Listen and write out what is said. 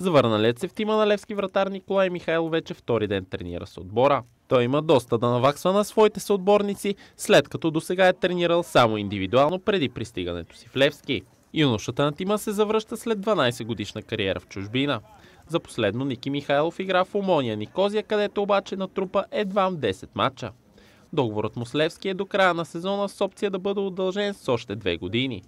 Завърналец се в тима на Левски вратар Николай Михайл вече втори ден тренира с отбора. Той има доста да наваксва на своите съотборници, след като до сега е тренирал само индивидуално преди пристигането си в Левски. Юношата на тима се завръща след 12 годишна кариера в чужбина. За последно Ники Михайлов игра в Омония Никозия, където обаче натрупа едва 10 матча. Договорът му с Левски е до края на сезона с опция да бъде удължен с още две години.